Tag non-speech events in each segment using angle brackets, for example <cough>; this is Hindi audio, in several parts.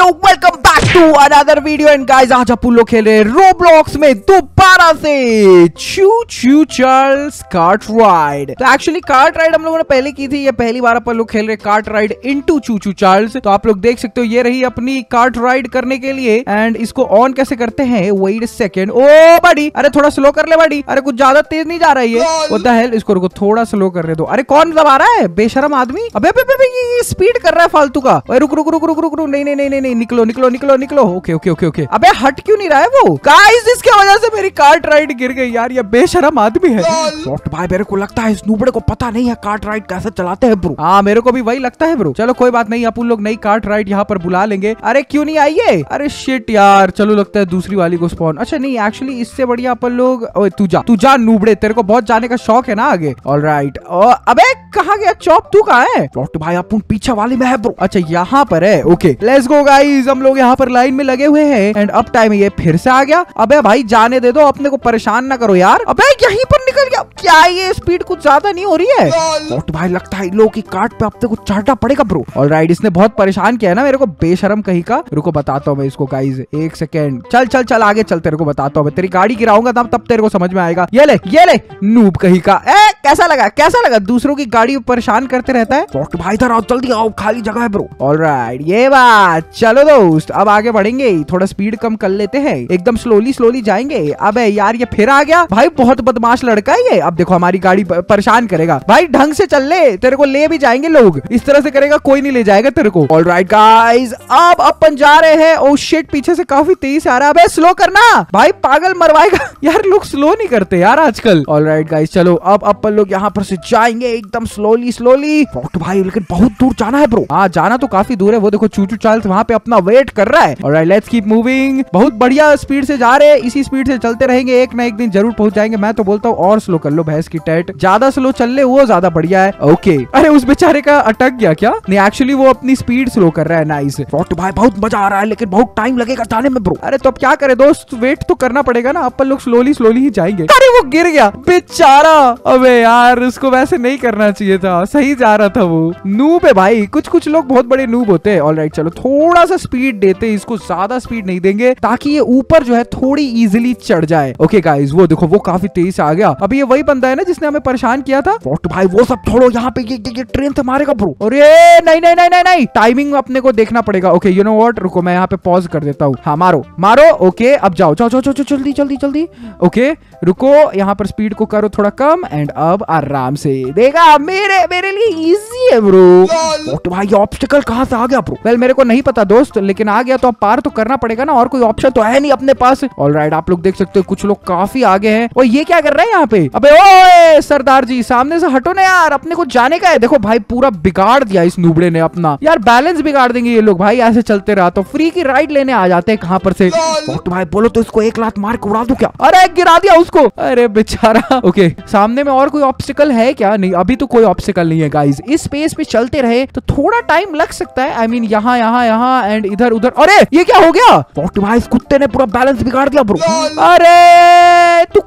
welcome back to another video and guys आज आप लोग खेल रहे रोब्लॉक्स में दोबारा से choo choo Charles cart ride तो एक्चुअली कार्ट राइड हम लोगों ने पहले की थी ये पहली बार अपन लोग खेल रहे कार्ट राइड इनटू चू चू चार्ल्स तो आप लोग देख सकते हो ये रही अपनी कार्ट राइड करने के लिए एंड इसको ऑन कैसे करते हैं वेट सेकेंड ओ बड़ी अरे थोड़ा स्लो कर ले बड़ी अरे कुछ ज्यादा तेज नहीं जा रही है वो हेल इसको रुको थोड़ा स्लो कर ले दो अरे कौन दबा रहा है बेशरम आदमी अबे स्पीड कर रहा है फालतू का रुक रुक रुक रुक रुक रुक नहीं नहीं नहीं नहीं निकलो निकलो निकलो निकलो ओके ओके ओके ओके अबे हट क्यों नहीं रहा है वो गाइस इसके वजह से मेरी कार्ट राइड गिर गई यार ये बेशरम आदमी है सॉफ्ट भाई मेरे को लगता है इस नूबड़े को पता नहीं है कार्ट राइड कैसे चलाते हैं ब्रो हां मेरे को भी वही लगता है ब्रो चलो कोई बात नहीं अपन लोग नई कार्ट राइड यहां पर बुला लेंगे अरे क्यों नहीं आई है अरे शिट यार चलो लगता है दूसरी वाली को स्पॉन अच्छा नहीं एक्चुअली इससे बढ़िया अपन लोग ओए तू जा तू जा नूबड़े तेरे को बहुत जाने का शौक है ना आगे ऑलराइट अबे कहां गया चॉप तू कहां है भाई अपन पीछे वाले में है ब्रो अच्छा यहां पर है ओके लेट्स गो गाइस हम लोग यहां पर लाइन में लगे हुए हैं एंड अब टाइम ये फिर से आ गया अबे भाई जाने दे दो अपने को परेशान ना करो यार अबे यहीं पर निकल गया क्या ये स्पीड कुछ ज्यादा नहीं हो रही है बहुत भाई लगता है लोग की कार्ड पे अपने तो को चढ़ना पड़ेगा ब्रो और राइड इसने बहुत परेशान किया है ना मेरे को बेशरम कहीं का रुको बताता हूँ मैं इसको गाइज एक सेकेंड चल चल चल आगे चल तेरे को बताता हूँ मैं तेरी गाड़ी गिराऊंगा तब तब तेरे को समझ में आएगा ये ले ये ले नूब कहीं का ए कैसा लगा कैसा लगा दूसरों की गाड़ी परेशान करते रहता है भाई इधर आओ जल्दी आओ खाली जगह है ब्रो ऑलराइट ये बात चलो दोस्त अब आगे आगे बढ़ेंगे थोड़ा स्पीड कम कर लेते हैं एकदम स्लोली स्लोली जाएंगे अब यार ये फिर आ गया भाई बहुत बदमाश लड़का है ये अब देखो हमारी गाड़ी परेशान करेगा भाई ढंग से चल ले तेरे को ले भी जाएंगे लोग इस तरह से करेगा कोई नहीं ले जाएगा तेरे को ऑल राइट गाइज अब अपन जा रहे हैं ओ oh शेट पीछे से काफी तेज आ रहा है स्लो करना भाई पागल मरवाएगा <laughs> यार लोग स्लो नहीं करते यार आजकल ऑल राइट गाइज चलो अब अपन लोग यहाँ पर से जाएंगे एकदम स्लोली स्लोली भाई लेकिन बहुत दूर जाना है ब्रो हाँ जाना तो काफी दूर है वो देखो चूचू चाल वहाँ पे अपना वेट कर रहा है है और लेट्स कीप मूविंग बहुत बढ़िया स्पीड से जा रहे हैं इसी स्पीड से चलते रहेंगे एक ना एक दिन जरूर पहुंच जाएंगे मैं तो बोलता हूँ और स्लो कर लो भैंस की टैट ज्यादा स्लो चल ले वो ज्यादा बढ़िया है ओके अरे उस बेचारे का अटक गया क्या नहीं एक्चुअली वो अपनी स्पीड स्लो कर रहा है नाइस तो भाई बहुत मजा आ रहा है लेकिन बहुत टाइम लगेगा जाने में ब्रो अरे तो अब क्या करे दोस्त वेट तो करना पड़ेगा ना अपन लोग स्लोली स्लोली ही जाएंगे अरे वो गिर गया बेचारा अबे यार उसको वैसे नहीं करना चाहिए था सही जा रहा था वो नूब है भाई कुछ कुछ लोग बहुत बड़े नूब होते हैं ऑलराइट चलो थोड़ा सा स्पीड देते इस इसको ज्यादा स्पीड नहीं देंगे ताकि ये ऊपर जो है थोड़ी इजिली चढ़ जाए ओके गाइज वो देखो वो काफी तेज से आ गया अभी ये वही बंदा है ना जिसने हमें परेशान किया था वोट भाई वो सब छोड़ो यहाँ पे ये, ये, ये ट्रेन से मारेगा ब्रो अरे नहीं नहीं नहीं नहीं नहीं टाइमिंग अपने को देखना पड़ेगा ओके यू नो वॉट रुको मैं यहाँ पे पॉज कर देता हूँ हाँ मारो मारो ओके अब जाओ जाओ जाओ जाओ जल्दी जल्दी जल्दी ओके रुको यहाँ पर स्पीड को करो थोड़ा कम एंड अब आराम से देगा मेरे मेरे लिए इजी है ब्रो भाई ऑब्स्टिकल कहाँ से आ गया ब्रो वेल मेरे को नहीं पता दोस्त लेकिन आ गया तो पार तो करना पड़ेगा ना और कोई ऑप्शन तो है नहीं अपने पास ऑल राइट आप लोग देख सकते हो कुछ लोग काफी आगे हैं और ये क्या कर रहे हैं यहाँ पे अबे ओए सरदार जी सामने से हटो ना यार अपने को जाने का है देखो भाई पूरा बिगाड़ दिया इस नुबड़े ने अपना यार बैलेंस बिगाड़ देंगे ये लोग भाई ऐसे चलते रहा तो फ्री की राइड लेने आ जाते हैं कहाँ पर से वक्त भाई बोलो तो इसको एक लात मार के उड़ा दू क्या अरे गिरा दिया उसको अरे बेचारा ओके सामने में और कोई ऑप्शिकल है क्या नहीं अभी तो कोई ऑप्शिकल नहीं है गाइज इस स्पेस पे चलते रहे तो थोड़ा टाइम लग सकता है आई मीन यहाँ यहाँ यहाँ एंड इधर उधर अरे ये क्या हो गया कुत्ते ने पूरा बैलेंस बिगाड़ दिया ब्रो अरे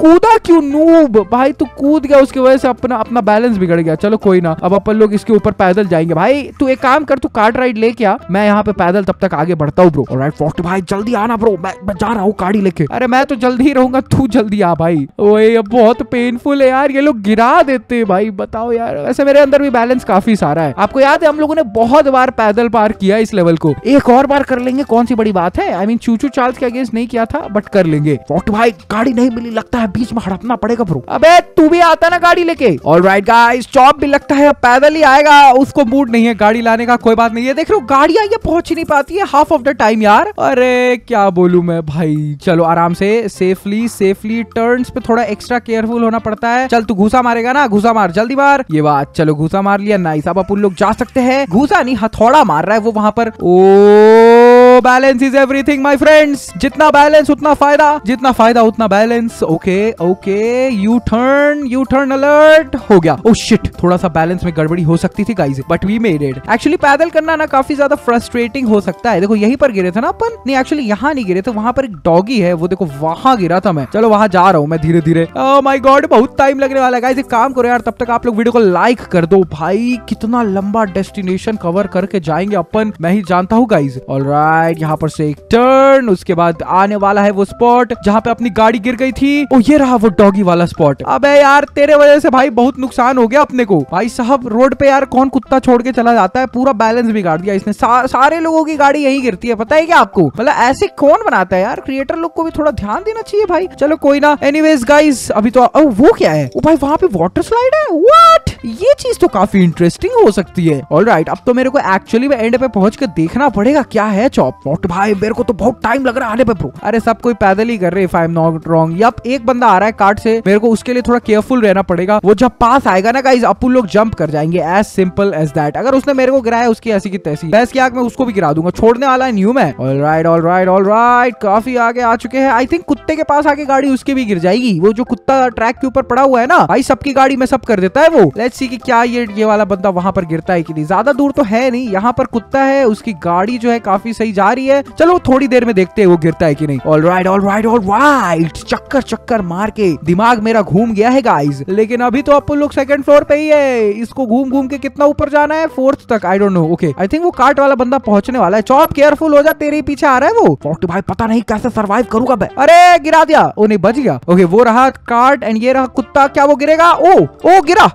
कूदा क्यों नूब भाई तू कूद गया उसकी वजह से अपना अपना बैलेंस बिगड़ गया चलो कोई ना अब अपन लोग इसके ऊपर पैदल जाएंगे भाई तू एक काम कर तू कार्ड राइड लेके आ मैं यहाँ पे पैदल तब तक आगे बढ़ता हूँ ब्रो राइट फोर्ट भाई जल्दी आना ब्रो मैं, मैं जा रहा हूँ गाड़ी लेके अरे मैं तो जल्दी ही रहूंगा तू जल्दी आ भाई वही अब बहुत पेनफुल है यार ये लोग गिरा देते भाई बताओ यार वैसे मेरे अंदर भी बैलेंस काफी सारा है आपको याद है हम लोगों ने बहुत बार पैदल पार किया इस लेवल को एक और बार कर लेंगे कौन सी बड़ी बात है आई मीन चूचू चार्ल्स के अगेंस्ट नहीं किया था बट कर लेंगे फोर्ट भाई गाड़ी नहीं मिली लगता है यहाँ बीच में हड़पना पड़ेगा ब्रो अबे तू भी आता ना गाड़ी लेके ऑल राइट गाइस चॉप भी लगता है पैदल ही आएगा उसको मूड नहीं है गाड़ी लाने का कोई बात नहीं है देख लो हो गाड़ियां ये पहुंच ही नहीं पाती है हाफ ऑफ द टाइम यार अरे क्या बोलू मैं भाई चलो आराम से सेफली सेफली टर्न पे थोड़ा एक्स्ट्रा केयरफुल होना पड़ता है चल तू घुसा मारेगा ना घुसा मार जल्दी मार ये बात चलो घुसा मार लिया नाइस अब अपन लोग जा सकते हैं घुसा नहीं हथौड़ा मार रहा है वो वहां पर oh balance is everything my friends जितना बैलेंस उतना फायदा जितना फायदा उतना balance okay okay U turn U turn alert हो गया ओ oh, शिट थोड़ा सा बैलेंस में गड़बड़ी हो सकती थी guys but we made it actually पैदल करना ना काफी ज्यादा फ्रस्ट्रेटिंग हो सकता है देखो यहीं पर गिरे थे ना अपन नहीं एक्चुअली यहाँ नहीं गिरे थे वहां पर एक डॉगी है वो देखो वहां गिरा था मैं चलो वहां जा रहा हूँ मैं धीरे धीरे माई गॉड बहुत टाइम लगने वाला है गाइस एक काम करो यार तब तक आप लोग वीडियो को लाइक कर दो भाई कितना लंबा डेस्टिनेशन कवर करके जाएंगे अपन मैं ही जानता हूँ गाइज ऑल राइट राइट यहाँ पर से एक टर्न उसके बाद आने वाला है वो स्पॉट जहाँ पे अपनी गाड़ी गिर गई थी ओ ये रहा वो डॉगी वाला स्पॉट अब यार तेरे वजह से भाई बहुत नुकसान हो गया अपने को भाई साहब रोड पे यार कौन कुत्ता छोड़ के चला जाता है पूरा बैलेंस बिगाड़ दिया इसने सा, सारे लोगों की गाड़ी यही गिरती है पता है क्या आपको मतलब ऐसे कौन बनाता है यार क्रिएटर लोग को भी थोड़ा ध्यान देना चाहिए भाई चलो कोई ना एनीवेज गाइस अभी तो ओ, वो क्या है ओ भाई वहाँ पे वाटर स्लाइड है व्हाट ये चीज तो काफी इंटरेस्टिंग हो सकती है ऑल right, अब तो मेरे को एक्चुअली में एंड पे पहुंच के देखना पड़ेगा क्या है चॉप नॉट भाई मेरे को तो बहुत टाइम लग रहा है आने पे ब्रो अरे सब कोई पैदल ही कर रहे if I am not wrong या एक बंदा आ रहा है कार्ड से मेरे को उसके लिए थोड़ा केयरफुल रहना पड़ेगा वो जब पास आएगा ना गाइज अपू लोग जंप कर जाएंगे एज सिंपल एज दैट अगर उसने मेरे को गिराया उसकी ऐसी की तैसी बैस की आग में उसको भी गिरा दूंगा छोड़ने वाला है न्यू मैं all right all right all right काफी आगे आ चुके हैं आई थिंक कुत्ते के पास आके गाड़ी उसकी भी गिर जाएगी वो जो कुत्ता ट्रैक के ऊपर पड़ा हुआ है ना भाई सबकी गाड़ी में सब कर देता है वो शायद सी कि क्या ये ये वाला बंदा वहां पर गिरता है कि नहीं ज्यादा दूर तो है नहीं यहाँ पर कुत्ता है उसकी गाड़ी जो है काफी सही जा रही है चलो थोड़ी देर में देखते हैं वो गिरता है कि नहीं all right all right all right चक्कर चक्कर मार के दिमाग मेरा घूम गया है गाइज लेकिन अभी तो अपन लोग सेकंड फ्लोर पे ही है इसको घूम घूम के कितना ऊपर जाना है फोर्थ तक I don't know okay I think वो कार्ट वाला बंदा पहुंचने वाला है चौप केयरफुल हो जा तेरे पीछे आ रहा है वो फोर्टी भाई पता नहीं कैसे सर्वाइव करूंगा मैं अरे गिरा दिया ओ नहीं बच गया ओके वो रहा कार्ट एंड ये रहा कुत्ता क्या वो गिरेगा ओ ओ गिरा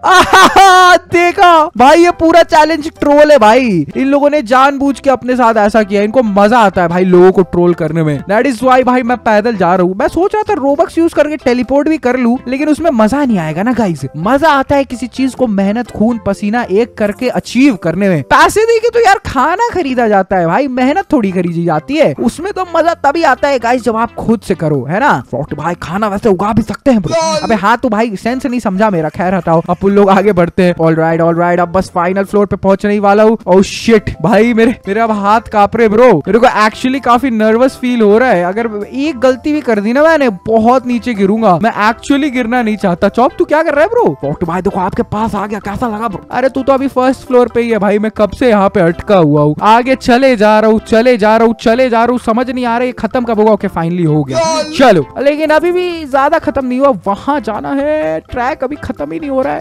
हाँ, देखा भाई ये पूरा चैलेंज ट्रोल है भाई इन लोगों ने जानबूझ के अपने साथ ऐसा किया इनको मजा आता है भाई लोगों को ट्रोल करने में दैट इज वाई भाई मैं पैदल जा रहा हूँ मैं सोच रहा था रोबक्स यूज करके टेलीपोर्ट भी कर लू लेकिन उसमें मजा नहीं आएगा ना गाइज मजा आता है किसी चीज को मेहनत खून पसीना एक करके अचीव करने में पैसे दे के तो यार खाना खरीदा जाता है भाई मेहनत थोड़ी खरीदी जाती है उसमें तो मजा तभी आता है गाइज जब आप खुद से करो है ना भाई खाना वैसे उगा भी सकते हैं अबे हाँ तो भाई सेंस नहीं समझा मेरा खैर हटाओ अब लोग आगे आगे बढ़ते हैं ऑल राइट ऑल राइट अब बस फाइनल फ्लोर पे पहुंचने ही वाला हूँ और शिट भाई मेरे मेरे अब हाथ कांप रहे ब्रो मेरे को एक्चुअली काफी नर्वस फील हो रहा है अगर एक गलती भी कर दी ना मैंने बहुत नीचे गिरूंगा मैं एक्चुअली गिरना नहीं चाहता चौप तू क्या कर रहा है ब्रो डॉक्टर भाई देखो आपके पास आ गया कैसा लगा ब्रो अरे तू तो अभी फर्स्ट फ्लोर पे ही है भाई मैं कब से यहाँ पे अटका हुआ हूँ आगे चले जा रहा हूँ चले जा रहा हूँ चले जा रहा हूँ समझ नहीं आ रहा है खत्म कब होगा ओके फाइनली हो गया चलो लेकिन अभी भी ज्यादा खत्म नहीं हुआ वहां जाना है ट्रैक अभी खत्म ही नहीं हो रहा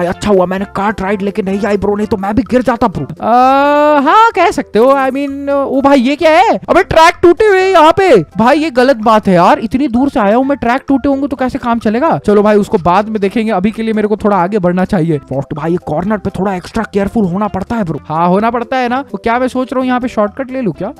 है अच्छा हुआ मैंने कार राइड लेके नहीं आई ब्रो नहीं तो मैं भी गिर जाता ब्रो हाँ कह सकते हो आई I मीन mean, भाई ये क्या है अबे ट्रैक टूटे हुए यहाँ पे भाई ये गलत बात है यार इतनी दूर से आया हूँ मैं ट्रैक टूटे होंगे तो कैसे काम चलेगा चलो भाई उसको बाद में देखेंगे अभी के लिए मेरे को थोड़ा आगे बढ़ना चाहिए भाई भाई कॉर्नर पे थोड़ा एक्स्ट्रा केयरफुल होना पड़ता है ब्रो हाँ होना पड़ता है ना तो क्या मैं सोच रहा हूँ यहाँ पे शॉर्टकट ले लू क्या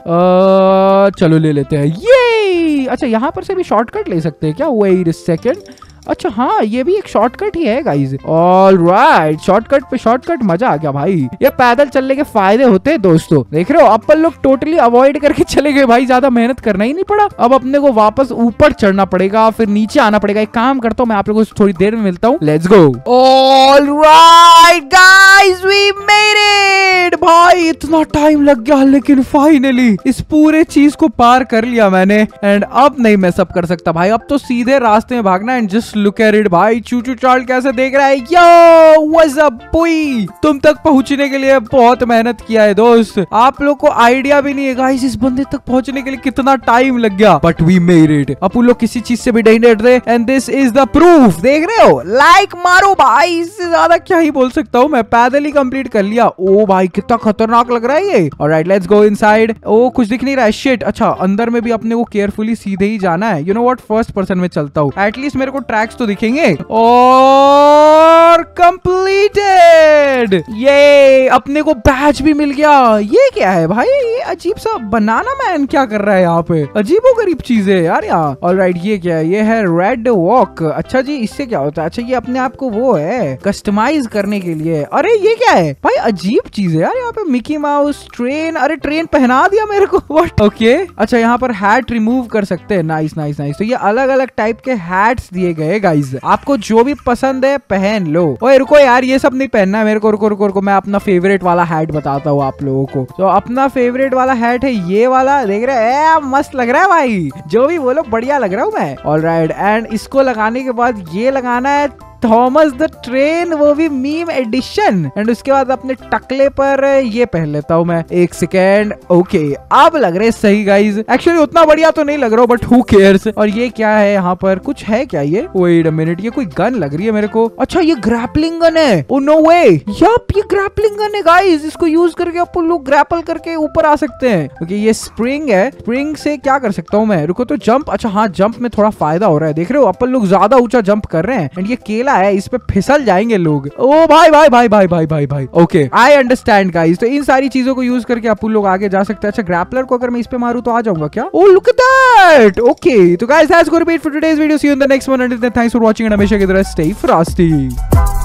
चलो ले लेते हैं ये अच्छा यहाँ पर से भी शॉर्टकट ले सकते हैं क्या वेट सेकंड अच्छा हाँ ये भी एक शॉर्टकट ही है गाइज ऑल राइट शॉर्टकट पे शॉर्टकट मजा आ गया भाई ये पैदल चलने के फायदे होते हैं दोस्तों देख रहे हो अपन लोग टोटली अवॉइड करके चले गए भाई ज्यादा मेहनत करना ही नहीं पड़ा अब अपने को वापस ऊपर चढ़ना पड़ेगा फिर नीचे आना पड़ेगा एक काम करता हूँ मैं आप लोगों से थोड़ी देर में मिलता हूँ let's go all right guys we made भाई इतना टाइम लग गया लेकिन फाइनली इस पूरे चीज को पार कर लिया मैंने एंड अब नहीं मैं सब कर सकता भाई अब तो सीधे रास्ते में भागना and just look at it भाई चूचू चार्ल कैसे देख रहा है यो व्हाट्स अप बॉय तुम तक पहुंचने के लिए बहुत मेहनत किया है दोस्त आप लोग को आइडिया भी नहीं है गाइस इस बंदे तक पहुंचने के लिए कितना टाइम लग गया बट वी मेड इट अब उन लोग किसी चीज से भी नहीं डर रहे and this is the proof देख रहे हो लाइक मारो भाई इससे ज्यादा क्या ही बोल सकता हूँ मैं पैदल ही कंप्लीट कर लिया ओ भाई कितना खतरनाक लग रहा है ये और राइट लेट्स गो इन ओ कुछ दिख नहीं रहा है शिट अच्छा अंदर में भी अपने को केयरफुली सीधे ही जाना है you know what first person में चलता हूँ एटलीस्ट मेरे को ट्रैक पैक्स तो दिखेंगे और कंप्लीटेड ये अपने को बैच भी मिल गया ये क्या है भाई ये अजीब सा बनाना मैन क्या कर रहा है यहाँ पे अजीब वो गरीब चीज है यार यहाँ ऑल राइट ये क्या है ये है रेड वॉक अच्छा जी इससे क्या होता है अच्छा ये अपने आप को वो है कस्टमाइज करने के लिए अरे ये क्या है भाई अजीब चीज है यार यहाँ पे मिकी माउस ट्रेन अरे ट्रेन पहना दिया मेरे को वट <laughs> ओके okay. अच्छा यहाँ पर हैट रिमूव कर सकते हैं नाइस नाइस नाइस तो ये अलग अलग टाइप के हैट्स दिए गए है गाइज आपको जो भी पसंद है पहन लो ओए रुको यार ये सब नहीं पहनना मेरे को रुको रुको रुको मैं अपना फेवरेट वाला हैट बताता हूँ आप लोगों को तो अपना फेवरेट वाला हैट है ये वाला देख रहे है मस्त लग रहा है भाई जो भी बोलो बढ़िया लग रहा हूँ मैं ऑल राइट एंड इसको लगाने के बाद ये लगाना है थॉमस द ट्रेन वो भी मीम एडिशन एंड उसके बाद अपने टकले पर ये पहन लेता हूँ मैं एक सेकेंड ओके अब लग रहे सही गाइज एक्चुअली उतना बढ़िया तो नहीं लग रहा बट हु केयर्स और ये क्या है यहाँ पर कुछ है क्या ये वेट अ मिनट ये कोई गन लग रही है मेरे को अच्छा ये ग्रैपलिंग गन है ओ नो वे यप ये ग्रैपलिंग गन है गाइस इसको यूज करके आप लोग ग्रैपल करके ऊपर आ सकते हैं ओके okay, ये स्प्रिंग है स्प्रिंग से क्या कर सकता हूँ मैं रुको तो जंप अच्छा हाँ जंप में थोड़ा फायदा हो रहा है देख रहे हो अपन लोग ज्यादा ऊंचा जंप कर रहे हैं एंड ये केला मसला है इस पे फिसल जाएंगे लोग ओ भाई भाई भाई भाई भाई भाई भाई ओके आई अंडरस्टैंड गाइस तो इन सारी चीजों को यूज करके आप लोग आगे जा सकते हैं अच्छा ग्रैपलर को अगर मैं इस पे मारू तो आ जाऊंगा क्या ओ लुक दैट ओके तो guys that's going to be it for today's video see you in the next one and thanks for watching and हमेशा की तरह स्टे फ्रॉस्टी